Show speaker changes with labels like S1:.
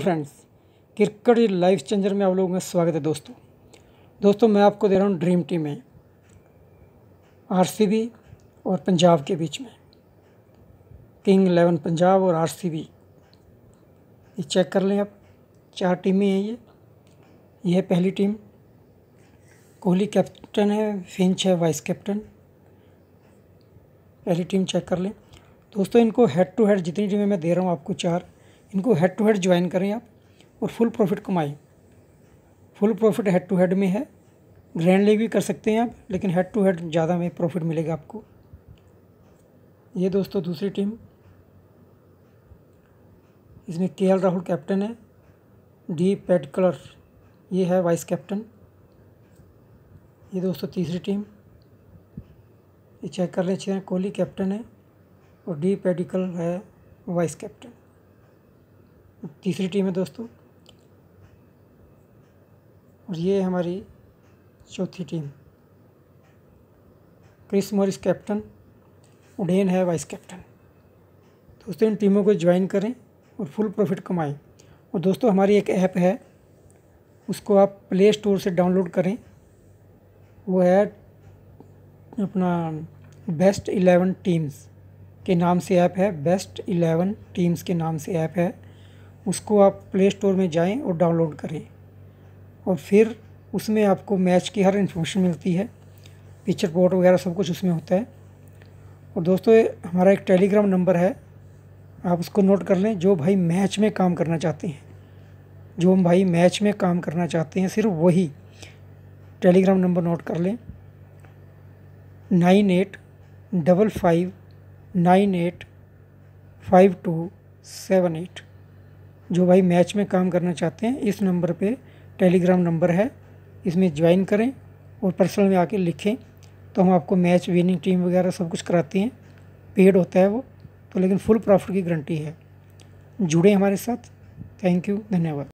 S1: friends cricket life changer में आप लोगों का स्वागत है दोस्तों दोस्तों मैं आपको दे रहा हूँ ड्रीम टीम में आरसीबी और पंजाब के बीच में किंग इलेवन पंजाब और आरसीबी ये चेक कर लें आप चार टीमें हैं ये ये है पहली टीम कोहली कैप्टन है फिंच है वाइस कैप्टन पहली टीम चेक कर लें दोस्तों इनको हेड टू हेड जितनी टीमें मैं दे रहा हूँ आपको चार इनको हेड टू हेड ज्वाइन करें आप और फुल प्रॉफिट कमाएं full profit head to head में है ग्रैंडली भी कर सकते हैं आप लेकिन हेड टू हेड ज़्यादा में प्रॉफिट मिलेगा आपको ये दोस्तों दूसरी टीम इसमें के एल राहुल कैप्टन है डी पेड कलर ये है वाइस कैप्टन ये दोस्तों तीसरी टीम ये चेक कर लें अच्छी कोहली कैप्टन है और डी पेडिकल है वाइस कैप्टन तीसरी टीम है दोस्तों और ये हमारी चौथी team Chris Morris captain Udana है वाइस कैप्टन दोस्तों इन टीमों को ज्वाइन करें और फुल प्रॉफिट कमाएं और दोस्तों हमारी एक ऐप है उसको आप प्ले स्टोर से डाउनलोड करें वो है अपना बेस्ट इलेवन टीम्स के नाम से ऐप है बेस्ट इलेवन टीम्स के नाम से ऐप है उसको आप प्ले स्टोर में जाएं और डाउनलोड करें और फिर उसमें आपको मैच की हर इन्फॉर्मेशन मिलती है पिक्चर पोर्ट वगैरह सब कुछ उसमें होता है और दोस्तों हमारा एक टेलीग्राम नंबर है आप उसको नोट कर लें जो भाई मैच में काम करना चाहते हैं जो हम भाई मैच में काम करना चाहते हैं सिर्फ वही टेलीग्राम नंबर नोट कर लें nine eight double five nine eight five two seven eight जो भाई मैच में काम करना चाहते हैं इस नंबर पे टेलीग्राम नंबर है इसमें ज्वाइन करें और पर्सनल में आके लिखें तो हम आपको मैच विनिंग टीम वगैरह सब कुछ कराते हैं पेड होता है वो तो लेकिन फुल प्रॉफिट की गारंटी है जुड़े हमारे साथ थैंक यू धन्यवाद